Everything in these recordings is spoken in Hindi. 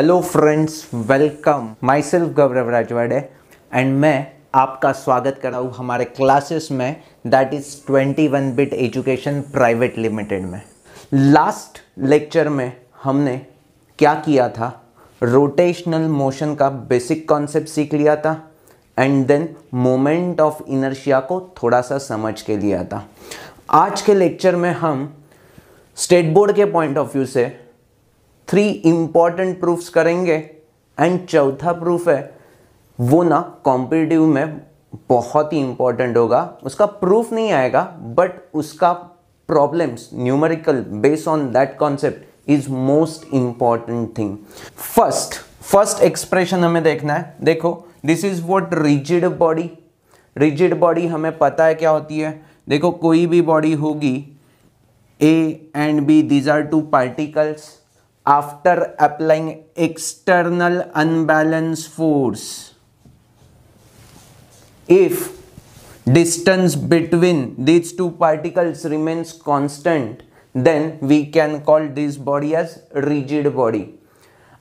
Hello friends welcome myself Gaurav Rajwade and मैं आपका स्वागत कर रहा हूँ हमारे क्लासेस में that is 21 bit education private limited में लास्ट लेक्चर में हमने क्या किया था रोटेशनल मोशन का बेसिक कॉन्सेप्ट सीख लिया था and then moment of inertia को थोड़ा सा समझ के लिया था आज के लेक्चर में हम स्टेट बोर्ड के पॉइंट ऑफ व्यू से थ्री इम्पॉर्टेंट प्रूफ्स करेंगे एंड चौथा प्रूफ है वो ना कॉम्पिटिटिव में बहुत ही इंपॉर्टेंट होगा उसका प्रूफ नहीं आएगा बट उसका problems numerical based on that concept is most important thing first first expression हमें देखना है देखो this is what rigid body rigid body हमें पता है क्या होती है देखो कोई भी बॉडी होगी A and B these are two particles after applying external unbalance force if distance between these two particles remains constant then we can call this body as rigid body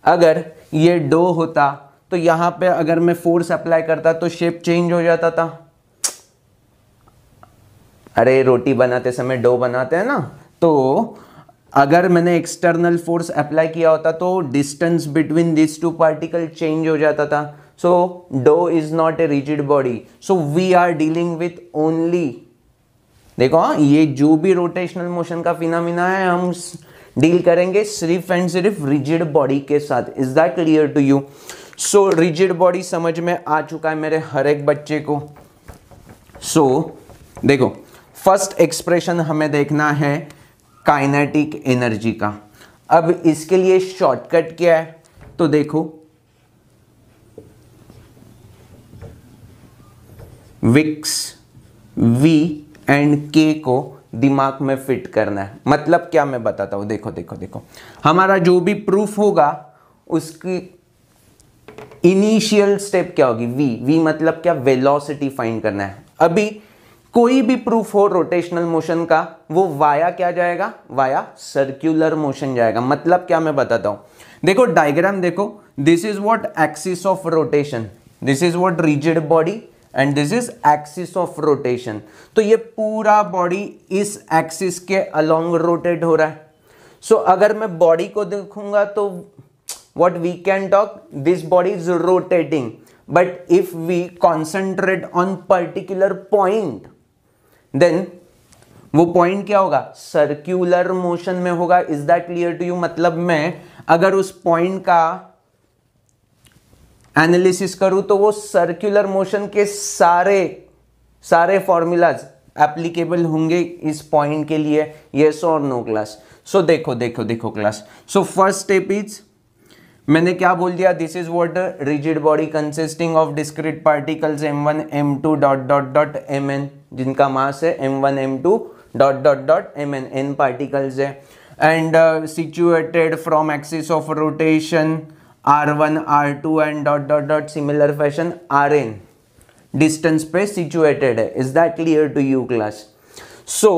agar ye do hota तो यहाँ पे अगर मैं फोर्स अप्लाई करता तो शेप चेंज हो जाता था अरे रोटी बनाते समय डो बनाते हैं ना तो अगर मैंने एक्सटर्नल फोर्स अप्लाई किया होता तो distance between this two particle change हो जाता था so though is not a rigid body so we are dealing with only देखो हाँ, ये जो भी रोटेशनल मोशन का फिनामिना है हम डील करेंगे सिर्फ एंड सिर्फ रिजिड बॉडी के साथ is that clear to you so rigid body समझ में आ चुका है मेरे हर एक बच्चे को सो so, देखो फर्स्ट एक्सप्रेशन हमें देखना है काइनेटिक एनर्जी का अब इसके लिए शॉर्टकट क्या है तो देखो विक्स वी एंड के को दिमाग में फिट करना है मतलब क्या मैं बताता हूं देखो देखो देखो हमारा जो भी प्रूफ होगा उसकी इनिशियल स्टेप क्या होगी वी वी मतलब क्या वेलोसिटी फाइंड करना है अभी कोई भी प्रूफ हो रोटेशनल मोशन का वो वाया क्या जाएगा वाया सर्क्यूलर मोशन जाएगा मतलब क्या मैं बताता हूं देखो डायग्राम देखो this is what axis of rotation this is what rigid body and this is axis of rotation तो ये पूरा बॉडी इस एक्सिस के अलोंग रोटेट हो रहा है सो so, अगर मैं बॉडी को देखूंगा तो what we can talk this body is rotating but if we concentrate on particular point then वो पॉइंट क्या होगा सर्क्यूलर मोशन में होगा is that clear to you मतलब मैं अगर उस पॉइंट का एनालिसिस करूं तो वो सर्क्यूलर मोशन के सारे सारे फॉर्मूलाज एप्लीकेबल होंगे इस पॉइंट के लिए येस और नो क्लास सो देखो देखो देखो class so first step is मैंने क्या बोल दिया this is what rigid body consisting of discrete particles M one M two dot dot dot M N जिनका मास है M one M two dot dot dot M N N particles है and situated from axis of rotation R one R two and dot dot dot similar fashion R N distance पे सिचुएटेड है is that clear to you class so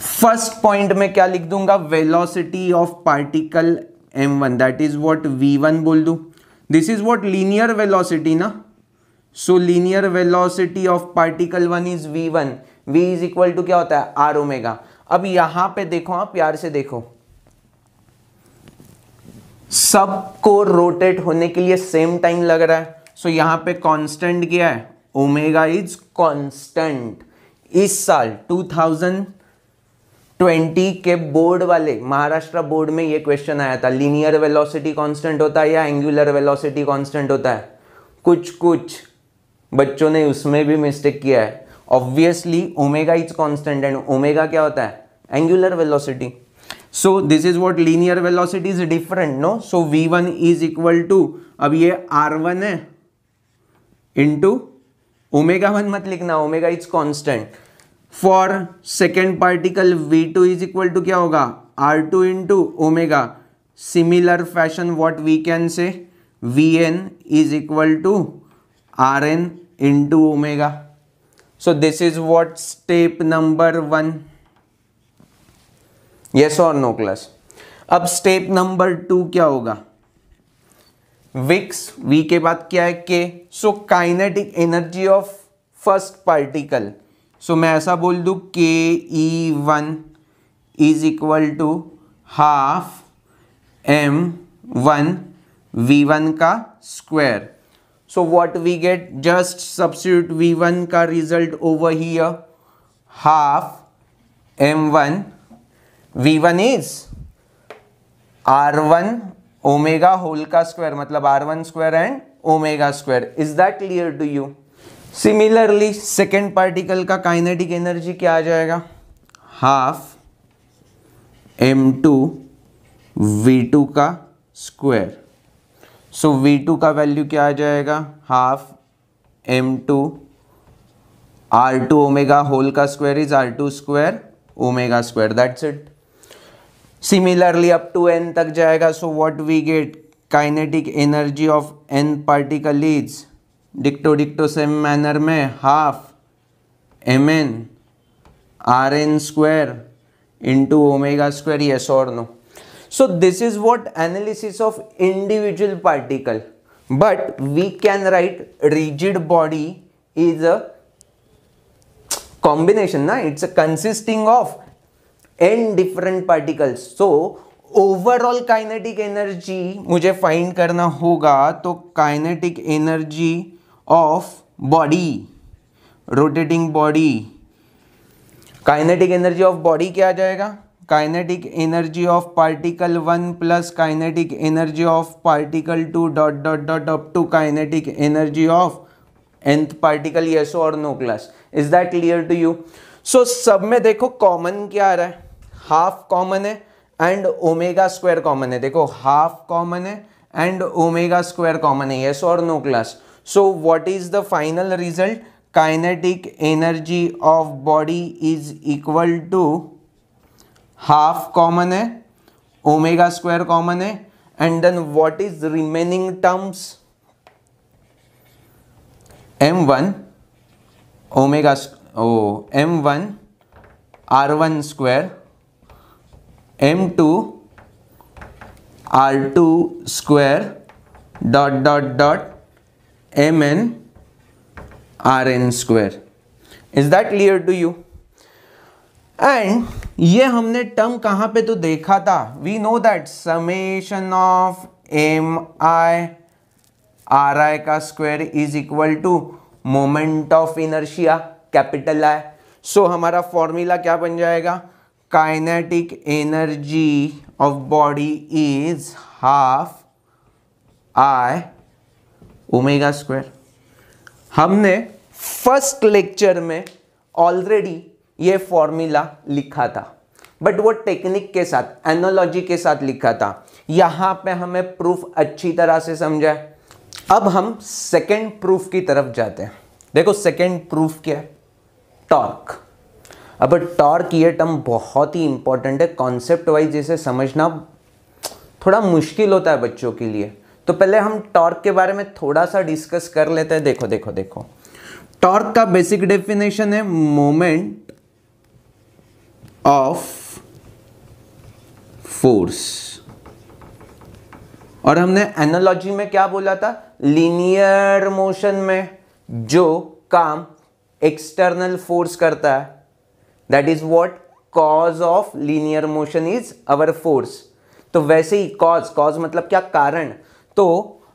first point में क्या लिख दूंगा velocity of particle M one that is what V one बोल दू this is what linear velocity ना so linear velocity of particle one is V one V is equal to क्या होता है आर ओमेगा अब यहां पे देखो आप प्यार से देखो सब को रोटेट होने के लिए सेम टाइम लग रहा है सो so, यहां पे कांस्टेंट क्या है ओमेगा इज कांस्टेंट इस साल 2020 के बोर्ड वाले महाराष्ट्र बोर्ड में ये क्वेश्चन आया था लीनियर वेलोसिटी कांस्टेंट होता है या एंगुलर वेलोसिटी कांस्टेंट होता है कुछ कुछ बच्चों ने उसमें भी मिस्टेक किया है obviously omega is constant and omega क्या होता है angular velocity so this is what linear velocity is different no so V one is equal to अब ये आर वन है इंटू ओमेगा वन मत लिखना omega is constant for second particle V two is equal to क्या होगा are two into omega similar fashion what we can say V N is equal to are n into omega so this is what step number one yes और नो क्लस अब स्टेप नंबर टू क्या होगा विक्स वी के बाद क्या है के so kinetic energy of first particle so मैं ऐसा बोल दू के E one is equal to half M one V one का square so what we get just substitute V one का result over here half M one V one is are one omega whole का स्क्वायर मतलब are one square and omega square is that clear to you similarly second particle का काइनेटिक एनर्जी क्या आ जाएगा half M to we to का स्क्वायर सो वी टू का वैल्यू क्या आ जाएगा half M two are two omega whole का square is are two square omega square that's it similarly up to N तक जाएगा सो what we gate kinetic energy of N particle is डिक्टो डिक्टो same manner में half M N R N square into omega square yes और no so this is what analysis of individual particle but we can write rigid body is a combination na it's a consisting of n different particles so overall kinetic energy मुझे फाइंड करना होगा तो kinetic energy of body rotating body kinetic energy of body क्या आ जाएगा kinetic energy of particle one plus kinetic energy of particle two dot dot dot up to kinetic energy of nth particle yes और no class is that clear to you so सब में देखो कॉमन क्या आ रहा है हाफ कॉमन है एंड ओमेगा स्क्वायर कॉमन है देखो हाफ कॉमन है एंड ओमेगा स्क्वायर कॉमन है यस और no class so what is the final result kinetic energy of body is equal to half common है ओमेगा स्क्वायर कॉमन है and then what is remaining terms M one omega oh M one are one square M two are two square dot dot dot M N R N square is that clear to you and ये हमने टर्म कहां पे तो देखा था we know that summation of M I R I का square is equal to moment of inertia capital I so हमारा फॉर्मूला क्या बन जाएगा kinetic energy of body is half I omega square हमने फर्स्ट लेक्चर में ऑलरेडी ये फॉर्मूला लिखा था बट वो टेक्निक के साथ एनोलॉजी के साथ लिखा था यहाँ पे हमें प्रूफ अच्छी तरह से समझा है अब हम सेकेंड प्रूफ की तरफ जाते हैं देखो सेकेंड प्रूफ क्या है टॉर्क अब टॉर्क ये टर्म बहुत ही इंपॉर्टेंट है कॉन्सेप्ट वाइज इसे समझना थोड़ा मुश्किल होता है बच्चों के लिए तो पहले हम टॉर्क के बारे में थोड़ा सा डिस्कस कर लेते हैं देखो देखो देखो टॉर्क का बेसिक डेफिनेशन है मोमेंट ऑफ फोर्स और हमने एनालॉजी में क्या बोला था लीनियर मोशन में जो काम एक्सटर्नल फोर्स करता है that is what cause of linear motion is our force तो वैसे ही कॉज कॉज मतलब क्या कारण तो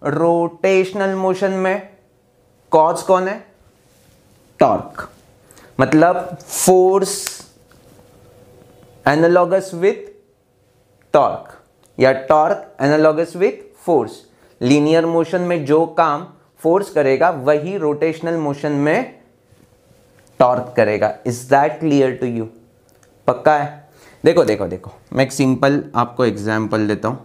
रोटेशनल मोशन में कॉज कौन है टॉर्क मतलब फोर्स एनालॉगस विथ टॉर्क या torque analogous with force linear motion में जो काम फोर्स करेगा वही रोटेशनल मोशन में टॉर्क करेगा is that clear to you पक्का है देखो देखो देखो मैं एक सिंपल आपको एग्जाम्पल देता हूँ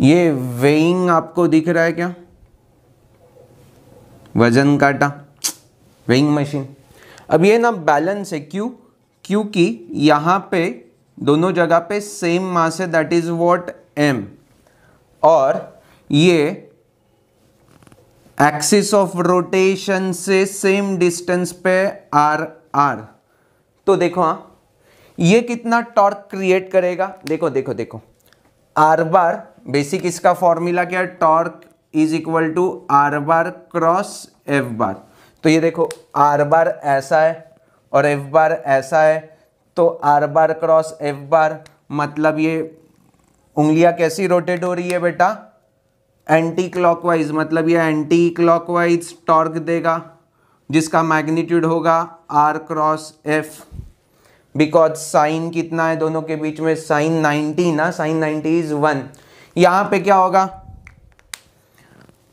ये वेइंग आपको दिख रहा है क्या वजन काटा वेइंग मशीन अब ये ना बैलेंस है क्यों क्योंकि यहां पे दोनों जगह पे सेम मास है दैट इज वॉट एम और ये एक्सिस ऑफ रोटेशन से सेम डिस्टेंस पे आर आर तो देखो हाँ ये कितना टॉर्क क्रिएट करेगा देखो देखो देखो आर बार बेसिक इसका फॉर्मूला क्या है torque is equal to R bar cross F bar तो ये देखो आर बार ऐसा है और एफ बार ऐसा है तो R bar cross F bar मतलब ये उंगलियां कैसी रोटेट हो रही है बेटा एंटी क्लॉकवाइज मतलब ये एंटी क्लॉकवाइज टॉर्क देगा जिसका मैग्नीट्यूड होगा R cross F because sine कितना है दोनों के बीच में साइन 90 ना साइन 90 इज वन यहां पे क्या होगा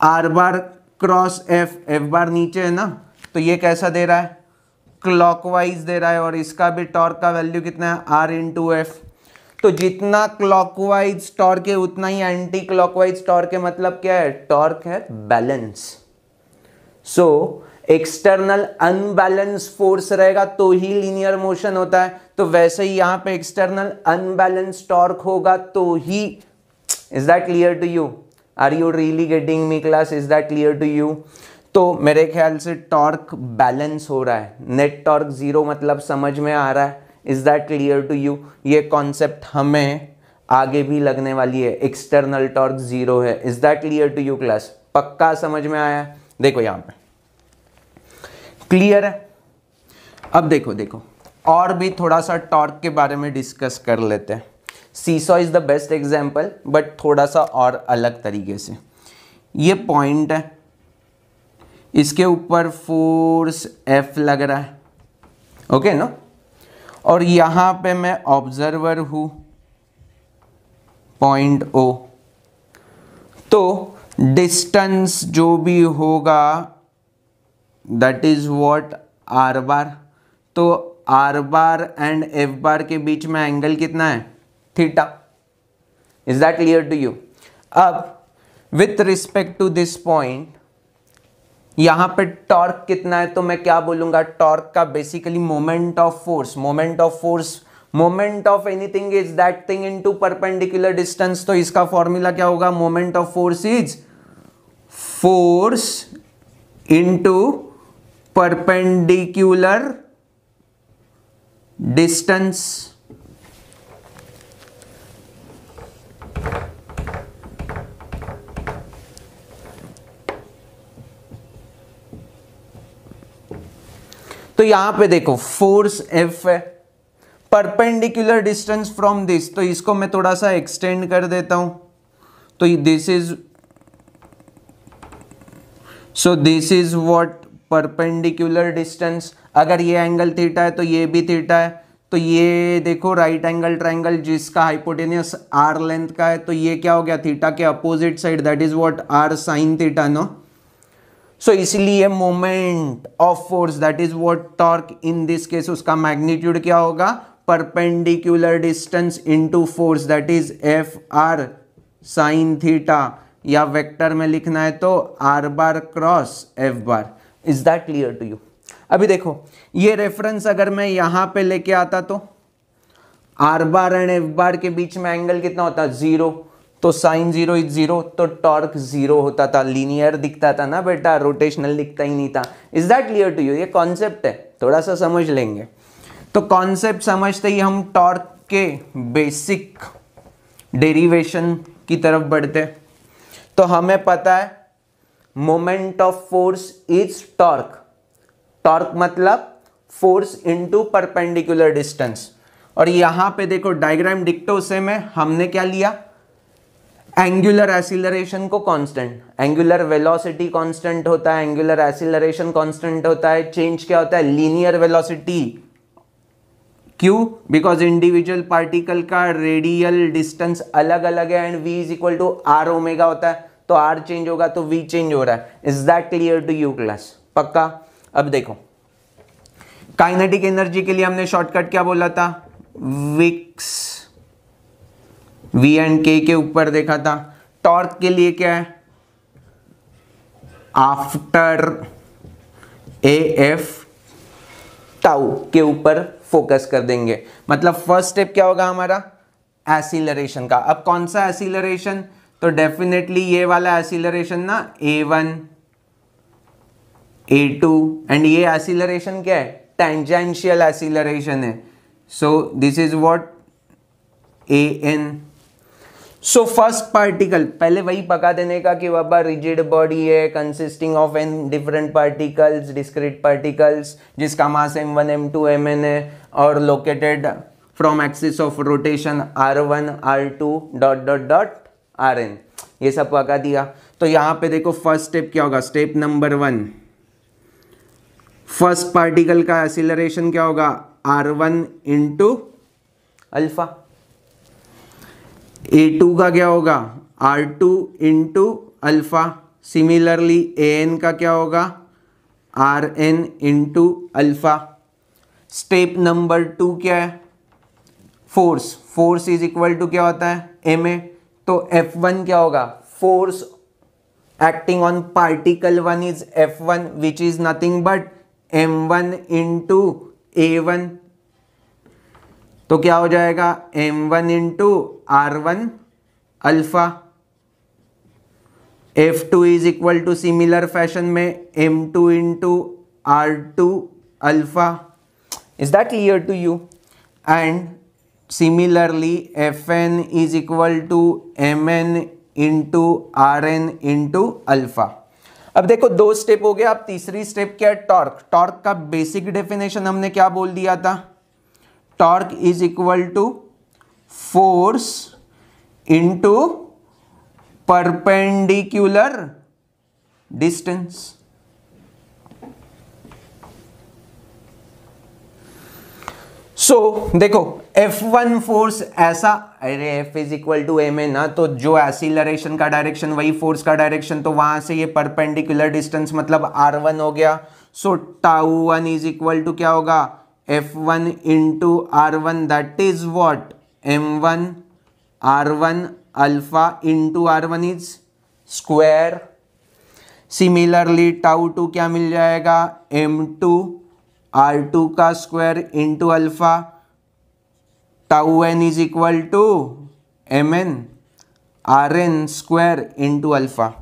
R bar cross F F bar नीचे है ना तो ये कैसा दे रहा है क्लॉकवाइज दे रहा है और इसका भी टॉर्क का वैल्यू कितना है आर इन टू एफ तो जितना क्लॉकवाइज टॉर्क है उतना ही एंटी क्लॉकवाइज टॉर्क है मतलब क्या है टॉर्क है balance so so, external unbalance force रहेगा तो ही लीनियर मोशन होता है तो वैसे ही यहाँ पे एक्सटर्नल अनबैलेंस टॉर्क होगा तो ही is that clear to you are you really getting me class is that clear to you तो मेरे ख्याल से टॉर्क बैलेंस हो रहा है नेट टॉर्क जीरो मतलब समझ में आ रहा है is that clear to you ये कॉन्सेप्ट हमें आगे भी लगने वाली है एक्सटर्नल टॉर्क जीरो है is that clear to you class पक्का समझ में आया देखो यहाँ पे क्लियर है अब देखो देखो और भी थोड़ा सा टॉर्क के बारे में डिस्कस कर लेते हैं seesaw is the best example but थोड़ा सा और अलग तरीके से ये पॉइंट है इसके ऊपर फोर्स एफ लग रहा है ओके okay, ना और यहां पे मैं ऑब्जर्वर हूं पॉइंट ओ तो डिस्टेंस जो भी होगा that is what R bar तो R bar and F bar के बीच में एंगल कितना है theta is that clear to you अब with respect to this point यहां पे टॉर्क कितना है तो मैं क्या बोलूंगा टॉर्क का basically moment of force moment of force moment of anything is that thing into perpendicular distance तो इसका फॉर्मूला क्या होगा moment of force is force into perpendicular distance तो यहां पे देखो फोर्स एफ है परपेंडिकुलर डिस्टेंस फ्रॉम दिस तो इसको मैं थोड़ा सा एक्सटेंड कर देता हूं तो this is so this is what perpendicular distance अगर ये एंगल थीटा है तो ये भी थीटा है तो ये देखो राइट एंगल ट्राइंगल जिसका हाइपोटेनियस आर लेंथ का है तो ये क्या हो गया थीटा के opposite side that is what R sine theta no so इसलिए moment of force that is what torque in this case उसका मैग्नीट्यूड क्या होगा perpendicular distance into force that is F R sine theta या वेक्टर में लिखना है तो R bar cross F bar is that clear to you अभी देखो ये रेफरेंस अगर मैं यहां पे लेके आता तो R bar and F bar के बीच में एंगल कितना होता जीरो तो साइन जीरो इज जीरो तो टॉर्क जीरो होता था लीनियर दिखता था ना बेटा रोटेशनल दिखता ही नहीं था is that clear to you ये कॉन्सेप्ट है थोड़ा सा समझ लेंगे तो कॉन्सेप्ट समझते ही हम टॉर्क के बेसिक डेरिवेशन की तरफ बढ़ते तो हमें पता है moment of force is torque torque मतलब फोर्स इनटू परपेंडिकुलर डिस्टेंस और यहां पे देखो डायग्राम डिक्टो से में हमने क्या लिया एंगुलर एसिलरेशन को कांस्टेंट एंगुलर वेलोसिटी कांस्टेंट होता है एंगुलर एसिलरेशन कांस्टेंट होता है चेंज क्या होता है लीनियर वेलोसिटी क्यों बिकॉज इंडिविजुअल पार्टिकल का रेडियल डिस्टेंस अलग अलग है and V is equal to are omega होता है तो आर चेंज होगा तो वी चेंज हो रहा है is that clear to you class पक्का अब देखो काइनेटिक एनर्जी के लिए हमने शॉर्टकट क्या बोला था विक्स वी एंड के के ऊपर देखा था टॉर्क के लिए क्या है आफ्टर ए एफ टाउ के ऊपर फोकस कर देंगे मतलब फर्स्ट स्टेप क्या होगा हमारा एसिलरेशन का अब कौन सा एसिलरेशन तो डेफिनेटली ये वाला एसिलरेशन ना A one A two and ये एसिलरेशन क्या है टेंजेंशियल एसिलरेशन है so this is what A N so first particle पहले वही पका देने का कि बाबा रिजिड बॉडी है consisting of N different particles discrete particles जिसका mass M one M two M N है और located from axis of rotation R one R two dot dot dot R N ये सब पका दिया तो यहाँ पे देखो फर्स्ट स्टेप क्या होगा step number one first particle का एसिलरेशन क्या होगा r one into alpha a two का क्या होगा are two into alpha similarly a n का क्या होगा r n into alpha step number two क्या है force force is equal to क्या होता है एम ए तो F1 क्या होगा force acting on particle one is f one which is nothing but m one into A one तो क्या हो जाएगा m one into r one alpha f two is equal to similar fashion में m two into r two alpha is that clear to you and similarly Fn is equal to Mn into r n alpha alpha अब देखो दो स्टेप हो गया अब तीसरी स्टेप क्या है टॉर्क टॉर्क का बेसिक डेफिनेशन हमने क्या बोल दिया था torque is equal to force into perpendicular distance so so, देखो F1 फोर्स ऐसा अरे f is equal to m a ना तो जो एसिलरेशन का डायरेक्शन वही फोर्स का डायरेक्शन तो वहां से ये परपेंडिकुलर डिस्टेंस मतलब R1 हो गया so tau one is equal to क्या होगा F1 one into r one that is what m one are one alpha into r one is square similarly tau two क्या मिल जाएगा एम टू आर टू का square into alpha tau n is equal to M N R N square into alpha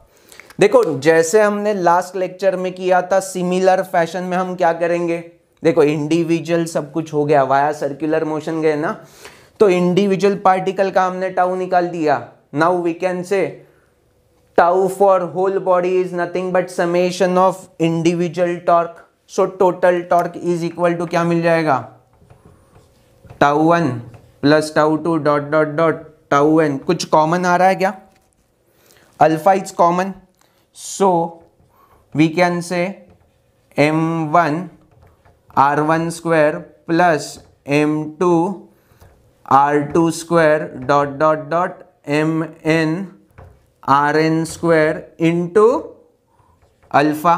देखो जैसे हमने लास्ट लेक्चर में किया था सिमिलर फैशन में हम क्या करेंगे देखो इंडिविजुअल सब कुछ हो गया वाया सर्कुलर मोशन गए ना तो इंडिविजुअल पार्टिकल का हमने टाउ निकाल दिया now we can say tau for whole body is nothing but summation of individual torque so total torque is equal to क्या मिल जाएगा tau one plus tau two dot dot dot tau n कुछ कॉमन आ रहा है क्या alpha is common so we can say m one are one square plus m two are two square dot dot dot M N R N square into alpha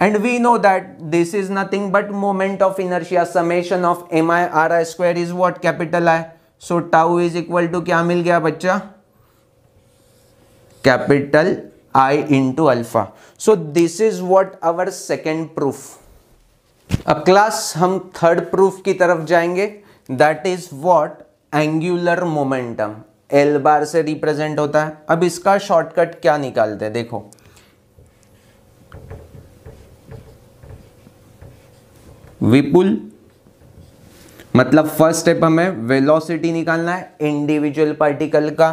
And we know that this is nothing but moment of inertia summation of m i r i square is what capital I. So tau is equal to kya mil gaya bachcha capital I into alpha. So this is what our second proof. a class hum third proof ki taraf jayenge that is what angular momentum l bar se represent hota hai ab iska shortcut kya nikalte hai dekho Vipul मतलब फर्स्ट स्टेप हमें वेलोसिटी निकालना है इंडिविजुअल पार्टिकल का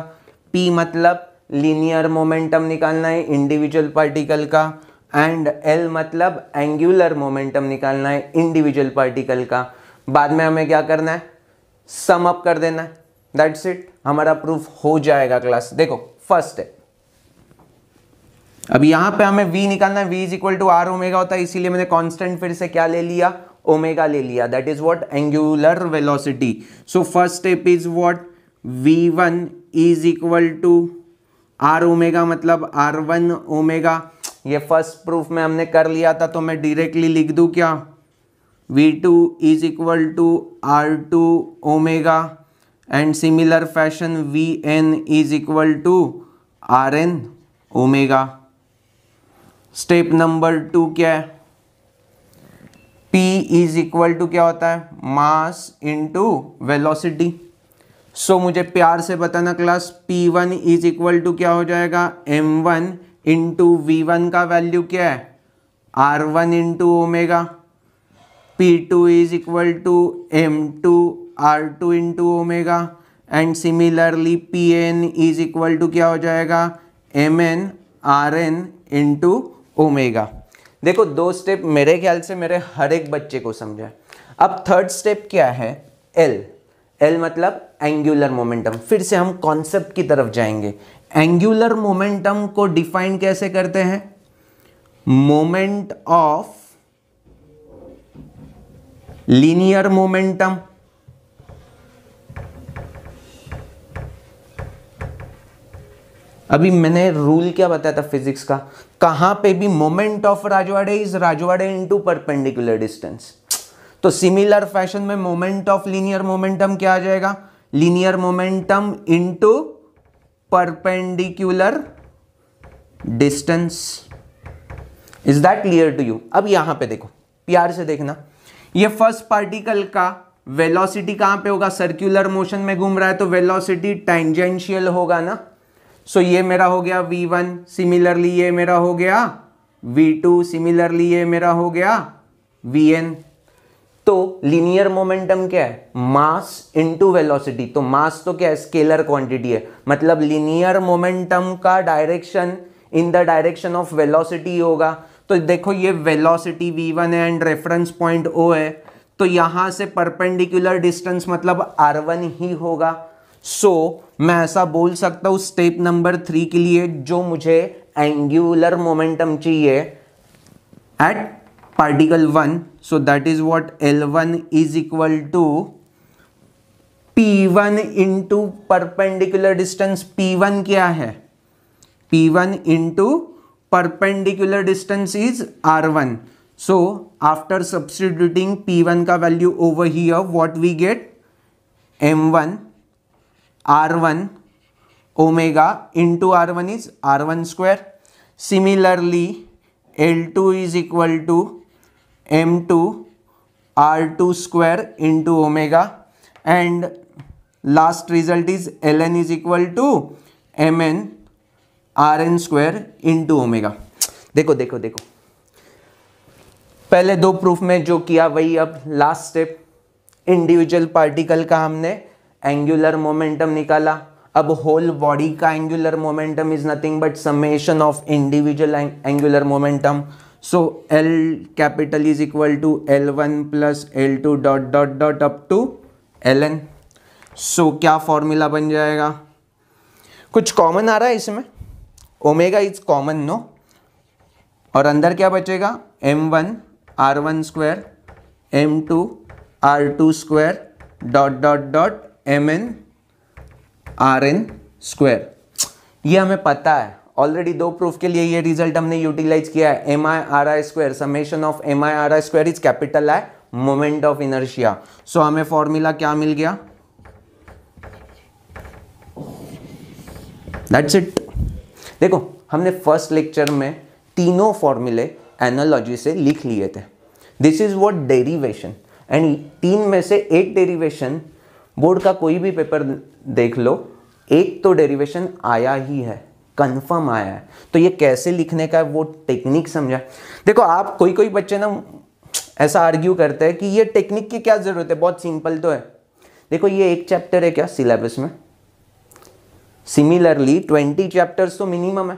पी मतलब लीनियर मोमेंटम निकालना है इंडिविजुअल पार्टिकल का एंड एल मतलब एंगुलर मोमेंटम निकालना है इंडिविजुअल पार्टिकल का बाद में हमें क्या करना है सम अप कर देना है दैट्स इट हमारा प्रूफ हो जाएगा क्लास देखो फर्स्ट है अब यहां पे हमें v निकालना है v is equal to are omega होता है इसीलिए मैंने कांस्टेंट फिर से क्या ले लिया ओमेगा ले लिया that is what angular velocity so first step is what v one is equal to are omega मतलब आर वन ओमेगा ये फर्स्ट प्रूफ में हमने कर लिया था तो मैं डायरेक्टली लिख दूँ क्या v two is equal to are two omega and similar fashion v N is equal to are n omega step number two क्या है P इज इक्वल टू क्या होता है मास इंटू वेलोसिटी सो मुझे प्यार से बताना class P1 one is equal to क्या हो जाएगा M1 one into v one का वैल्यू क्या है r one into omega p two is equal to m two are two into omega and similarly p n is equal to क्या हो जाएगा m N R n into omega देखो दो स्टेप मेरे ख्याल से मेरे हर एक बच्चे को समझा अब थर्ड स्टेप क्या है एल एल मतलब एंगुलर मोमेंटम फिर से हम कॉन्सेप्ट की तरफ जाएंगे एंगुलर मोमेंटम को डिफाइन कैसे करते हैं मोमेंट ऑफ लीनियर मोमेंटम अभी मैंने रूल क्या बताया था फिजिक्स का कहां पे भी मोमेंट ऑफ राजवाड़े इज राजवाड़े इनटू परपेंडिकुलर डिस्टेंस तो सिमिलर फैशन में मोमेंट ऑफ लीनियर मोमेंटम क्या आ जाएगा linear momentum into perpendicular distance is that clear to you अब यहां पे देखो प्यार से देखना ये फर्स्ट पार्टिकल का वेलोसिटी कहां पे होगा सर्कुलर मोशन में घूम रहा है तो वेलोसिटी टेंजेंशियल होगा ना सो so, ये मेरा हो गया वी वन सिमिलरली ये मेरा हो गया वी टू सिमिलरली ये मेरा हो गया वी एन तो लीनियर मोमेंटम क्या है मास इनटू वेलोसिटी तो मास तो क्या है स्केलर क्वांटिटी है मतलब लीनियर मोमेंटम का direction in the direction of velocity होगा तो देखो ये वेलोसिटी वन है एंड रेफरेंस पॉइंट ओ है तो यहां से परपेंडिकुलर डिस्टेंस मतलब आर वन ही होगा सो so, मैं ऐसा बोल सकता हूं स्टेप नंबर थ्री के लिए जो मुझे एंगुलर मोमेंटम चाहिए at particle one so that is what l one is equal to p one into perpendicular distance p one क्या है p one into perpendicular distance is are one so after substituting p one का value over here what we get m one r1 omega into r1 is r1 square. Similarly, L2 is equal to m2 r2 square into omega and last result is ln is equal to mn rn square into omega. देखो देखो देखो पहले दो प्रूफ में जो किया वही अब लास्ट स्टेप इंडिविजुअल पार्टिकल का हमने एंगुलर मोमेंटम निकाला अब होल बॉडी का angular momentum is nothing but summation of individual angular momentum so l capital is equal to l one plus l two dot dot dot up to l n so क्या फॉर्मूला बन जाएगा कुछ कॉमन आ रहा है इसमें ओमेगा इज कॉमन नो और अंदर क्या बचेगा m one are one square M two are two square dot dot dot M N R n square ये हमें पता है ऑलरेडी दो प्रूफ के लिए ये रिजल्ट हमने यूटिलाइज किया है m I R i square summation of M I R i square is capital I moment of inertia so हमें फॉर्मूला क्या मिल गया दैट्स इट देखो हमने फर्स्ट लेक्चर में तीनों फॉर्मूले एनालॉजी से लिख लिए थे this is what derivation and तीन में से एक डेरिवेशन बोर्ड का कोई भी पेपर देख लो एक तो डेरिवेशन आया ही है कंफर्म आया है तो ये कैसे लिखने का है वो टेक्निक समझा देखो आप कोई कोई बच्चे ना ऐसा आर्ग्यू करते हैं कि ये टेक्निक की क्या ज़रूरत है बहुत सिंपल तो है देखो ये एक चैप्टर है क्या सिलेबस में सिमिलरली ट्वेंटी चैप्टर्स तो मिनिमम है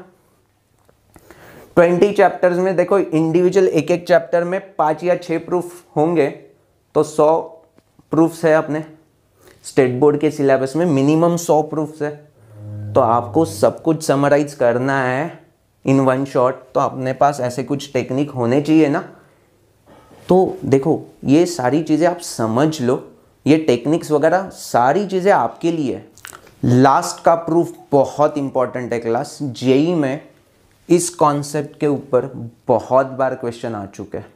ट्वेंटी चैप्टर्स में देखो इंडिविजुअल एक एक चैप्टर में पाँच या छः प्रूफ होंगे तो सौ प्रूफ्स है अपने स्टेट बोर्ड के सिलेबस में मिनिमम सौ प्रूफ्स है तो आपको सब कुछ समराइज करना है इन वन शॉट तो अपने पास ऐसे कुछ टेक्निक होने चाहिए ना तो देखो ये सारी चीज़ें आप समझ लो ये टेक्निक्स वगैरह सारी चीज़ें आपके लिए है लास्ट का प्रूफ बहुत इंपॉर्टेंट है क्लास जेई में इस कॉन्सेप्ट के ऊपर बहुत बार क्वेश्चन आ चुके हैं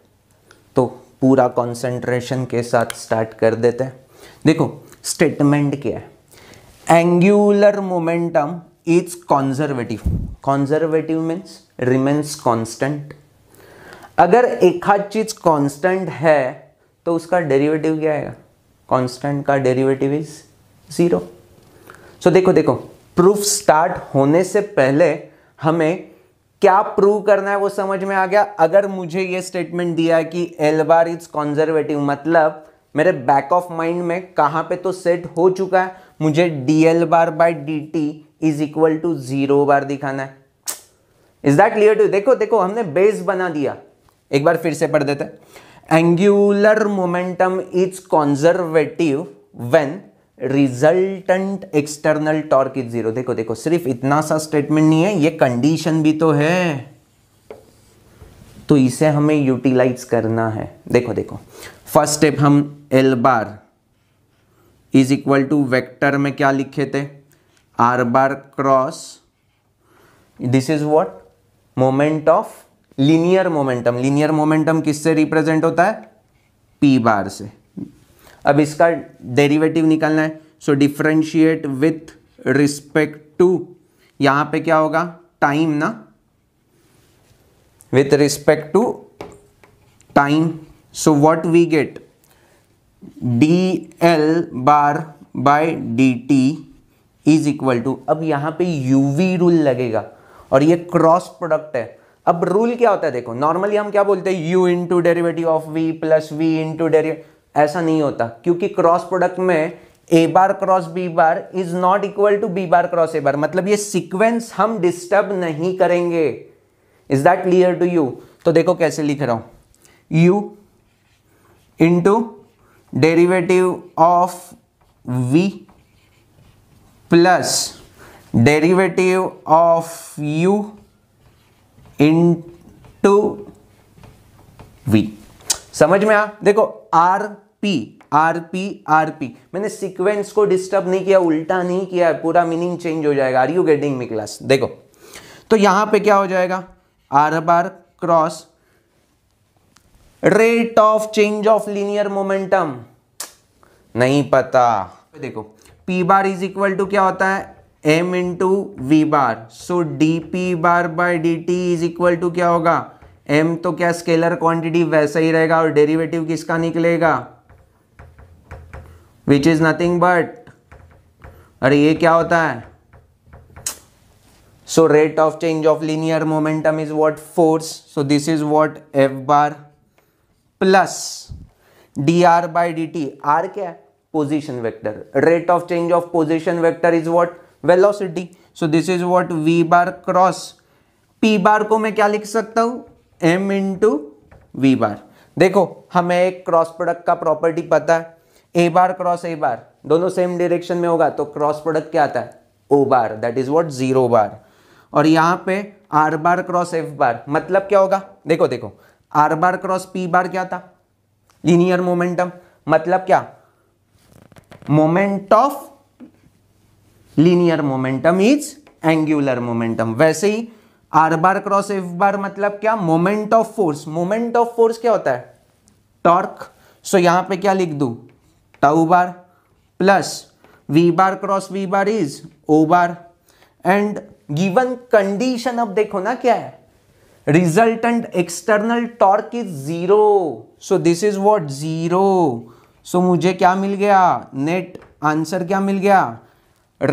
तो पूरा कंसंट्रेशन के साथ स्टार्ट कर देते हैं देखो स्टेटमेंट क्या है angular momentum is conservative conservative means remains constant अगर हाथ चीज कॉन्स्टेंट है तो उसका डेरिवेटिव क्या आएगा कॉन्स्टेंट का डेरिवेटिव इज ज़ीरो सो देखो देखो प्रूफ स्टार्ट होने से पहले हमें क्या प्रूव करना है वो समझ में आ गया अगर मुझे ये स्टेटमेंट दिया कि एल बार इज कॉन्जर्वेटिव मतलब मेरे बैक ऑफ माइंड में कहाँ पे तो सेट हो चुका है मुझे d l bar by d t is equal to zero bar दिखाना है इज दैट क्लियर टू देखो देखो हमने बेस बना दिया एक बार फिर से पढ़ देते हैं angular momentum is conservative when resultant external torque is zero देखो देखो सिर्फ इतना सा स्टेटमेंट नहीं है ये कंडीशन भी तो है तो इसे हमें यूटिलाइज करना है देखो देखो फर्स्ट स्टेप हम l bar is equal to vector में क्या लिखे थे r bar cross this is what moment of linear momentum linear momentum किससे रिप्रेजेंट होता है पी बार से अब इसका डेरिवेटिव निकालना है so differentiate with respect to यहां पे क्या होगा टाइम ना with respect to time so what we get d l bar by d t is equal to अब यहाँ पे यूवी रूल लगेगा और ये क्रॉस प्रोडक्ट है अब रूल क्या होता है देखो नॉर्मली हम क्या बोलते हैं u into derivative of v plus v into derivative ऐसा नहीं होता क्योंकि क्रॉस प्रोडक्ट में a bar cross b bar is not equal to b bar cross a bar मतलब ये सीक्वेंस हम डिस्टर्ब नहीं करेंगे is that clear to you तो देखो कैसे लिख रहा हूं u into derivative of v plus derivative of u to v समझ में आ देखो r p r p r p मैंने सीक्वेंस को डिस्टर्ब नहीं किया उल्टा नहीं किया पूरा मीनिंग चेंज हो जाएगा are you getting me class देखो तो यहां पे क्या हो जाएगा r bar cross rate of change of linear momentum नहीं पता देखो p bar is equal to क्या होता है m into v bar so d p bar by d t is equal to क्या होगा एम तो क्या स्केलर क्वांटिटी वैसा ही रहेगा और डेरिवेटिव किसका निकलेगा विच इज नथिंग बट अरे ये क्या होता है so rate of change of linear momentum is what force so this is what f bar plus d r by d t r क्या है position vector rate of change of position vector is what velocity so this is what v bar cross p bar को मैं क्या लिख सकता हूं एम टू वी बार देखो हमें एक क्रॉस प्रोडक्ट का प्रॉपर्टी पता है ए बार क्रॉस ए बार दोनों सेम डायरेक्शन में होगा तो क्रॉस प्रोडक्ट क्या आता है o bar that is what zero bar और यहां पे r bar cross F bar मतलब क्या होगा देखो देखो are bar cross p bar क्या था लीनियर मोमेंटम मतलब क्या moment of linear momentum is angular momentum वैसे ही r bar cross F bar मतलब क्या moment of force moment of force क्या होता है टॉर्क सो यहां पे क्या लिख दू tau bar plus v bar cross v bar is o bar and given condition अब देखो ना क्या है resultant external torque is zero so this is what zero so मुझे क्या मिल गया net answer क्या मिल गया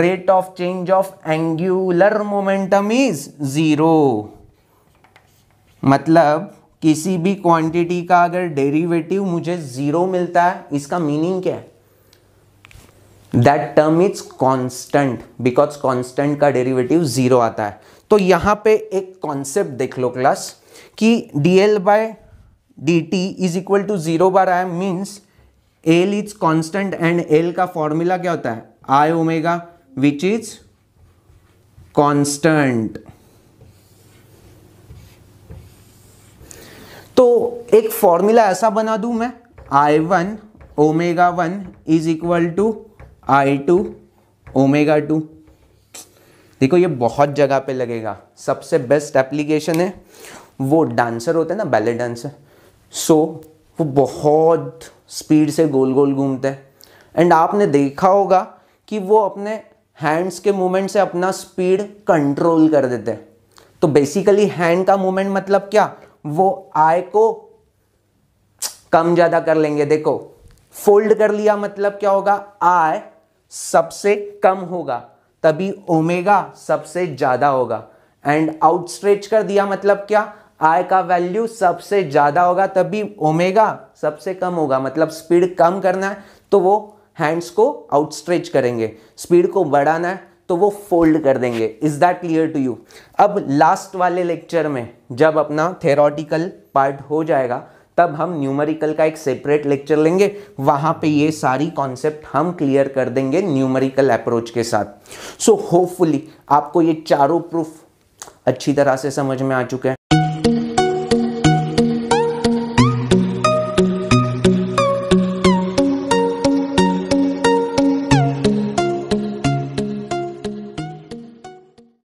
rate of change of angular momentum is zero मतलब किसी भी क्वांटिटी का अगर डेरिवेटिव मुझे जीरो मिलता है इसका मीनिंग क्या है that term is constant because constant का डेरिवेटिव जीरो आता है तो यहां पे एक कॉन्सेप्ट देख लो क्लास कि d l by d t is equal to zero bar I means l is constant and l का फॉर्मूला क्या होता है I omega which is constant तो एक फॉर्मूला ऐसा बना दू मैं I one omega one is equal to I two omega two देखो ये बहुत जगह पे लगेगा सबसे बेस्ट एप्लीकेशन है वो डांसर होते हैं ना बैले डांसर सो so, वो बहुत स्पीड से गोल गोल घूमते हैं एंड आपने देखा होगा कि वो अपने हैंड्स के मूवमेंट से अपना स्पीड कंट्रोल कर देते हैं तो बेसिकली हैंड का मूवमेंट मतलब क्या वो आय को कम ज़्यादा कर लेंगे देखो फोल्ड कर लिया मतलब क्या होगा आय सबसे कम होगा तभी ओमेगा सबसे ज़्यादा होगा एंड आउटस्ट्रेच कर दिया मतलब क्या आई का वैल्यू सबसे ज़्यादा होगा तभी ओमेगा सबसे कम होगा मतलब स्पीड कम करना है तो वो हैंड्स को आउटस्ट्रेच करेंगे स्पीड को बढ़ाना है तो वो फोल्ड कर देंगे is that clear to you अब लास्ट वाले लेक्चर में जब अपना थेरोटिकल पार्ट हो जाएगा तब हम न्यूमेरिकल का एक सेपरेट लेक्चर लेंगे वहां पे ये सारी कॉन्सेप्ट हम क्लियर कर देंगे न्यूमेरिकल अप्रोच के साथ सो so, होपफुली आपको ये चारों प्रूफ अच्छी तरह से समझ में आ चुके हैं